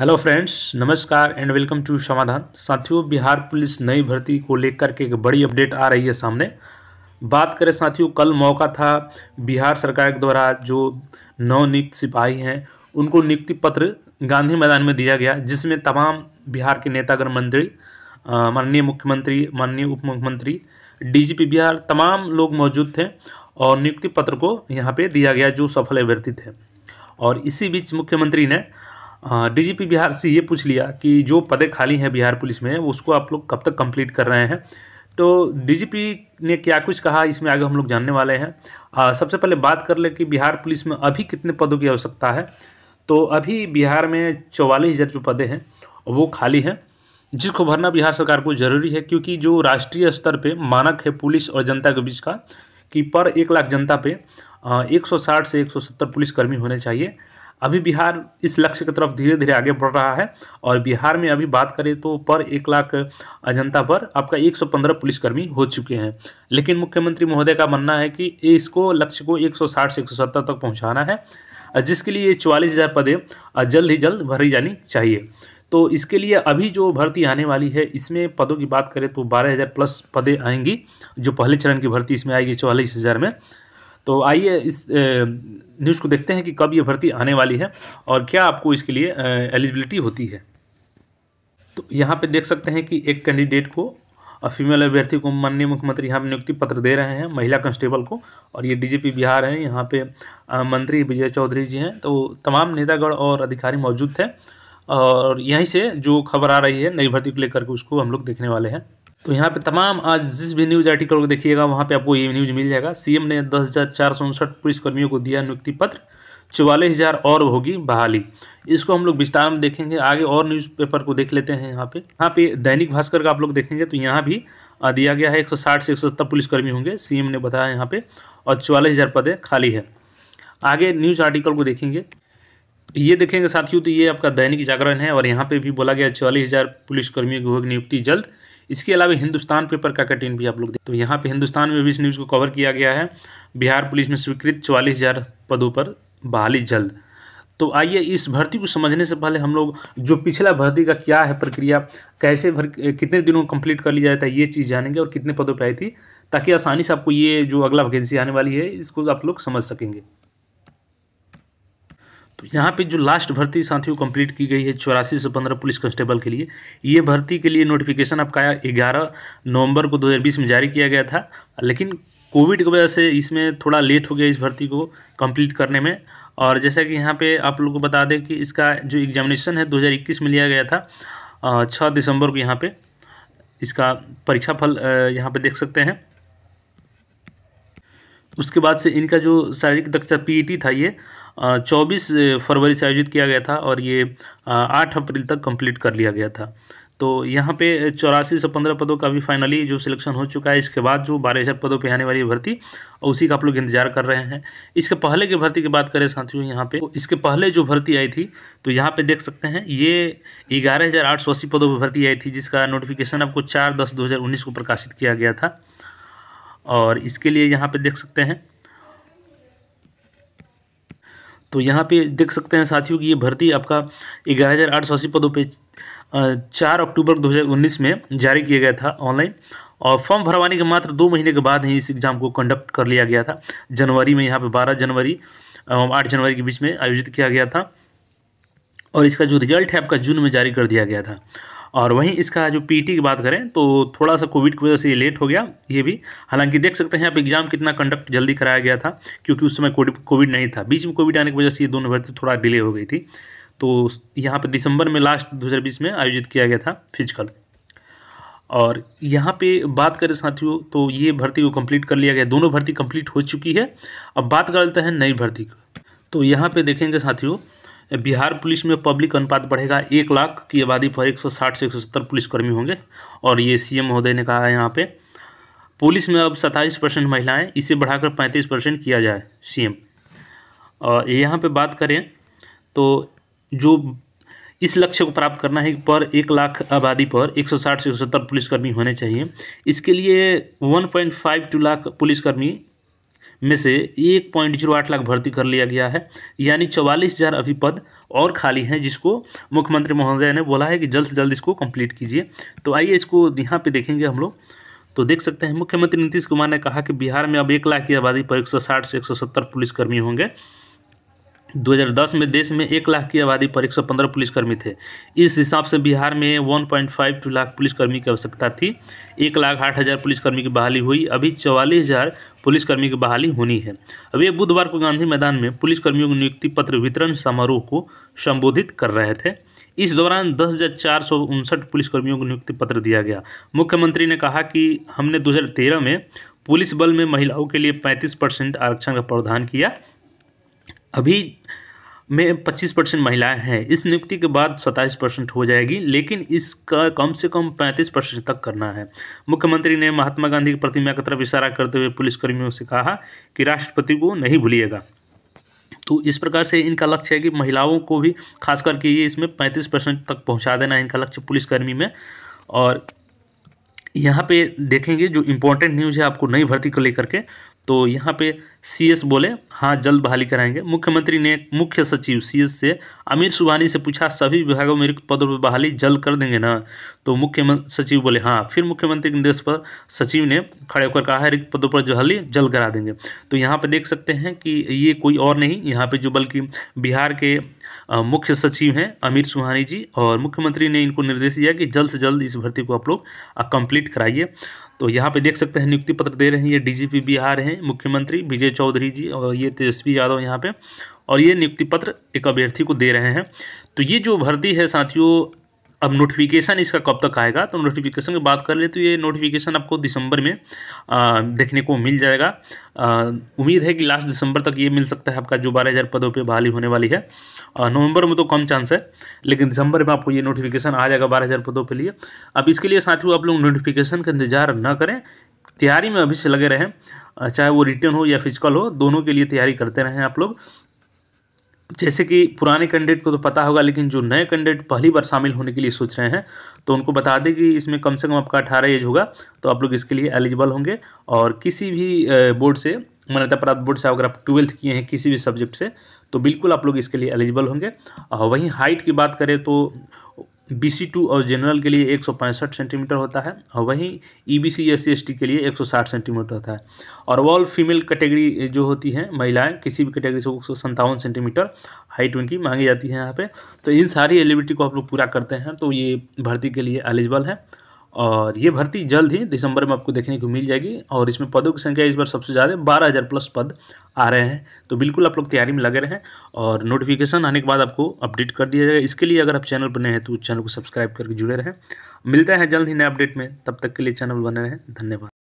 hello friends नमस्कार and welcome to Samadhan साथियों Bihar police नई भर्ती को लेकर के एक बड़ी अपडेट आ रही है सामने बात करें साथियों कल मौका था बिहार सरकार के द्वारा जो नवनियुक्त सिपाही हैं उनको नियुक्ति पत्र गांधी मैदान में दिया गया जिसमें तमाम बिहार के नेतागण मंत्री माननीय मुख्यमंत्री माननीय उप मुख्यमंत्री डीजीपी बिहार तमाम लोग मौजूद थे और नियुक्ति पत्र को यहाँ पर दिया गया जो सफल अभ्यर्थी थे और इसी बीच मुख्यमंत्री ने डीजीपी हाँ, बिहार से ये पूछ लिया कि जो पदे खाली हैं बिहार पुलिस में उसको आप लोग कब तक कंप्लीट कर रहे हैं तो डीजीपी ने क्या कुछ कहा इसमें आगे हम लोग जानने वाले हैं आ, सबसे पहले बात कर ले कि बिहार पुलिस में अभी कितने पदों की आवश्यकता है तो अभी बिहार में चौवालीस हज़ार जो पदे हैं वो खाली हैं जिसको भरना बिहार सरकार को जरूरी है क्योंकि जो राष्ट्रीय स्तर पर मानक है पुलिस और जनता के बीच का कि पर एक लाख जनता पे एक से एक पुलिसकर्मी होने चाहिए अभी बिहार इस लक्ष्य की तरफ धीरे धीरे आगे बढ़ रहा है और बिहार में अभी बात करें तो पर एक लाख जनता पर आपका 115 पुलिसकर्मी हो चुके हैं लेकिन मुख्यमंत्री महोदय का मानना है कि इसको लक्ष्य को 160 से 170 तक पहुंचाना है जिसके लिए चौवालीस हज़ार पदें जल्द ही जल्द भरी जानी चाहिए तो इसके लिए अभी जो भर्ती आने वाली है इसमें पदों की बात करें तो बारह हज़ार प्लस पदें आएंगी जो पहले चरण की भर्ती इसमें आएगी चौवालीस हज़ार में तो आइए इस न्यूज़ को देखते हैं कि कब ये भर्ती आने वाली है और क्या आपको इसके लिए एलिजिबिलिटी होती है तो यहाँ पे देख सकते हैं कि एक कैंडिडेट को और फीमेल अभ्यर्थी को माननीय मुख्यमंत्री यहाँ पर नियुक्ति पत्र दे रहे हैं महिला कांस्टेबल को और ये डीजीपी बिहार हैं यहाँ पे मंत्री विजय चौधरी जी हैं तो तमाम नेतागढ़ और अधिकारी मौजूद थे और यहीं से जो खबर आ रही है नई भर्ती को लेकर के उसको हम लोग देखने वाले हैं तो यहाँ पे तमाम आज जिस भी न्यूज आर्टिकल को देखिएगा वहाँ पे आपको ये न्यूज मिल जाएगा सीएम ने दस हज़ार चार सौ उनसठ पुलिसकर्मियों को दिया नियुक्ति पत्र चौवालीस हज़ार और होगी बहाली इसको हम लोग विस्तार में देखेंगे आगे और न्यूज पेपर को देख लेते हैं यहाँ पे यहाँ पे दैनिक भास्कर का आप लोग देखेंगे तो यहाँ भी दिया गया है एक से एक पुलिसकर्मी होंगे सीएम ने बताया यहाँ पे और चौवालीस हज़ार पदें खाली है आगे न्यूज़ आर्टिकल को देखेंगे ये देखेंगे साथियों तो ये आपका दैनिक जागरण है और यहाँ पे भी बोला गया चालीस हज़ार पुलिसकर्मियों की होगी नियुक्ति जल्द इसके अलावा हिंदुस्तान पेपर का कटिन भी आप लोग तो यहाँ पे हिंदुस्तान में भी इस न्यूज़ को कवर किया गया है बिहार पुलिस में स्वीकृत चवालीस हज़ार पदों पर बहाली जल्द तो आइए इस भर्ती को समझने से पहले हम लोग जो पिछला भर्ती का क्या है प्रक्रिया कैसे भर कितने दिनों में कंप्लीट कर लिया जाता है ये चीज़ जानेंगे और कितने पदों पर आई थी ताकि आसानी से आपको ये जो अगला वैकेंसी आने वाली है इसको आप लोग समझ सकेंगे तो यहाँ पे जो लास्ट भर्ती साथियों कंप्लीट की गई है चौरासी से पंद्रह पुलिस कांस्टेबल के लिए ये भर्ती के लिए नोटिफिकेशन आपका ग्यारह नवंबर को 2020 में जारी किया गया था लेकिन कोविड की वजह से इसमें थोड़ा लेट हो गया इस भर्ती को कंप्लीट करने में और जैसा कि यहाँ पे आप लोगों को बता दें कि इसका जो एग्जामिनेशन है दो में लिया गया था छः दिसंबर को यहाँ पर इसका परीक्षा फल यहाँ पे देख सकते हैं उसके बाद से इनका जो शारीरिक दक्षता पी e था ये चौबीस फरवरी से आयोजित किया गया था और ये आठ अप्रैल तक कंप्लीट कर लिया गया था तो यहाँ पे चौरासी से पंद्रह पदों का भी फाइनली जो सिलेक्शन हो चुका है इसके बाद जो बारह हज़ार पदों पे आने वाली भर्ती उसी का आप लोग इंतजार कर रहे हैं इसके पहले की भर्ती की बात करें साथियों यहाँ पे तो इसके पहले जो भर्ती आई थी तो यहाँ पे देख सकते हैं ये ग्यारह हज़ार आठ सौ अस्सी पदों पर भर्ती आई थी जिसका नोटिफिकेशन आपको चार दस दो हज़ार उन्नीस को प्रकाशित किया गया था और इसके लिए यहाँ पे देख सकते हैं तो यहाँ पे देख सकते हैं साथियों कि ये भर्ती आपका ग्यारह हज़ार आठ सौ अस्सी पदों पर चार अक्टूबर 2019 में जारी किया गया था ऑनलाइन और फॉर्म भरवाने के मात्र दो महीने के बाद ही इस एग्ज़ाम को कंडक्ट कर लिया गया था जनवरी में यहाँ पे बारह जनवरी आठ जनवरी के बीच में आयोजित किया गया था और इसका जो रिजल्ट है आपका जून में जारी कर दिया गया था और वहीं इसका जो पीटी की बात करें तो थोड़ा सा कोविड की वजह से ये लेट हो गया ये भी हालांकि देख सकते हैं आप एग्ज़ाम कितना कंडक्ट जल्दी कराया गया था क्योंकि उस समय कोविड नहीं था बीच में कोविड आने की वजह से ये दोनों भर्ती थोड़ा डिले हो गई थी तो यहाँ पर दिसंबर में लास्ट दो में आयोजित किया गया था फिजिकल और यहाँ पे बात करें साथियों तो ये भर्ती को कंप्लीट कर लिया गया दोनों भर्ती कंप्लीट हो चुकी है अब बात कर लेते हैं नई भर्ती की तो यहाँ पे देखेंगे साथियों बिहार पुलिस में पब्लिक अनुपात बढ़ेगा एक लाख की आबादी पर 160 से 170 पुलिसकर्मी होंगे और ये सीएम महोदय ने कहा है यहाँ पे पुलिस में अब 27 परसेंट महिलाएँ इसे बढ़ाकर 35 परसेंट किया जाए सीएम और यहाँ पे बात करें तो जो इस लक्ष्य को प्राप्त करना है पर एक लाख आबादी पर 160 से 170 पुलिसकर्मी होने चाहिए इसके लिए पॉइंट टू लाख पुलिसकर्मी में से एक पॉइंट जीरो आठ लाख भर्ती कर लिया गया है यानी चौवालीस हज़ार अभी पद और खाली हैं जिसको मुख्यमंत्री महोदय ने बोला है कि जल्द से जल्द इसको कंप्लीट कीजिए तो आइए इसको यहाँ पे देखेंगे हम लोग तो देख सकते हैं मुख्यमंत्री नीतीश कुमार ने कहा कि बिहार में अब एक लाख की आबादी पर एक से एक पुलिसकर्मी होंगे 2010 में देश में एक लाख की आबादी पर एक सौ पंद्रह पुलिसकर्मी थे इस हिसाब से बिहार में टू लाख पुलिसकर्मी की आवश्यकता थी एक लाख आठ हज़ार पुलिसकर्मी की बहाली हुई अभी चौवालीस हज़ार पुलिसकर्मी की बहाली होनी है वे बुधवार को गांधी मैदान में पुलिसकर्मियों को नियुक्ति पत्र वितरण समारोह को संबोधित कर रहे थे इस दौरान दस हज़ार चार सौ उनसठ पुलिसकर्मियों को नियुक्ति पत्र दिया गया मुख्यमंत्री ने कहा कि हमने दो में पुलिस बल में महिलाओं के लिए पैंतीस परसेंट आरक्षण का प्रावधान किया अभी में 25 परसेंट महिलाएँ हैं इस नियुक्ति के बाद 27 परसेंट हो जाएगी लेकिन इसका कम से कम 35 परसेंट तक करना है मुख्यमंत्री ने महात्मा गांधी की प्रतिमा की तरफ इशारा करते हुए पुलिसकर्मियों से कहा कि राष्ट्रपति को नहीं भूलिएगा तो इस प्रकार से इनका लक्ष्य है कि महिलाओं को भी खास करके ये इसमें पैंतीस परसेंट तक पहुँचा देना है इनका लक्ष्य पुलिसकर्मी में और यहाँ पे देखेंगे जो इम्पोर्टेंट न्यूज़ है आपको नई भर्ती को लेकर के तो यहाँ पे सीएस बोले हाँ जल्द बहाली कराएंगे मुख्यमंत्री ने मुख्य सचिव सीएस से आमिर सुबहानी से पूछा सभी विभागों में रिक्त पदों पर बहाली जल्द कर देंगे ना तो मुख्य सचिव बोले हाँ फिर मुख्यमंत्री के निर्देश पर सचिव ने खड़े होकर कहा है रिक्त पदों पर बहाली जल्द करा देंगे तो यहाँ पर देख सकते हैं कि ये कोई और नहीं यहाँ पर जो बल्कि बिहार के मुख्य सचिव हैं अमीर सुबहानी जी और मुख्यमंत्री ने इनको निर्देश दिया कि जल्द से जल्द इस भर्ती को आप लोग कंप्लीट कराइए तो यहाँ पे देख सकते हैं नियुक्ति पत्र दे रहे हैं ये डीजीपी बिहार हैं मुख्यमंत्री विजय चौधरी जी और ये तेजस्वी यादव यहाँ पे और ये नियुक्ति पत्र एक अभ्यर्थी को दे रहे हैं तो ये जो भर्ती है साथियों अब नोटिफिकेशन इसका कब तक आएगा तो नोटिफिकेशन की बात कर ले तो ये नोटिफिकेशन आपको दिसंबर में आ, देखने को मिल जाएगा उम्मीद है कि लास्ट दिसंबर तक ये मिल सकता है आपका जो बारह हज़ार पदों पर बहाली होने वाली है नवंबर में तो कम चांस है लेकिन दिसंबर में आपको ये नोटिफिकेशन आ जाएगा बारह हज़ार पदों के लिए अब इसके लिए साथियों आप लोग नोटिफिकेशन का इंतजार ना करें तैयारी में अभी से लगे रहें चाहे वो रिटर्न हो या फिजिकल हो दोनों के लिए तैयारी करते रहें आप लोग जैसे कि पुराने कैंडिडेट को तो पता होगा लेकिन जो नए कैंडिडेट पहली बार शामिल होने के लिए सोच रहे हैं तो उनको बता दें कि इसमें कम से कम आपका अठारह एज होगा तो आप लोग इसके लिए एलिजिबल होंगे और किसी भी बोर्ड से मान्यता प्राप्त बोर्ड से अगर आप ट्वेल्थ किए हैं किसी भी सब्जेक्ट से तो बिल्कुल आप लोग इसके लिए एलिजिबल होंगे वहीं हाइट की बात करें तो बी सी टू और जनरल के लिए एक सौ पैंसठ सेंटीमीटर होता है और वहीं E B C S C S T के लिए एक सौ साठ सेंटीमीटर होता है और ऑल फीमेल कैटेगरी जो होती हैं महिलाएं किसी भी कैटेगरी से एक सौ संतावन सेंटीमीटर हाइट उनकी मांगी जाती है यहाँ पे तो इन सारी एलिबिलिटी को आप लोग पूरा करते हैं तो ये भर्ती के लिए एलिजिबल है और ये भर्ती जल्द ही दिसंबर में आपको देखने को मिल जाएगी और इसमें पदों की संख्या इस बार सबसे ज़्यादा बारह हज़ार प्लस पद आ रहे हैं तो बिल्कुल आप लोग तैयारी में लगे रहें और नोटिफिकेशन आने के बाद आपको अपडेट कर दिया जाएगा इसके लिए अगर आप चैनल बने हैं तो चैनल को सब्सक्राइब करके जुड़े रहें मिलते हैं जल्द ही नए अपडेट में तब तक के लिए चैनल बने रहें धन्यवाद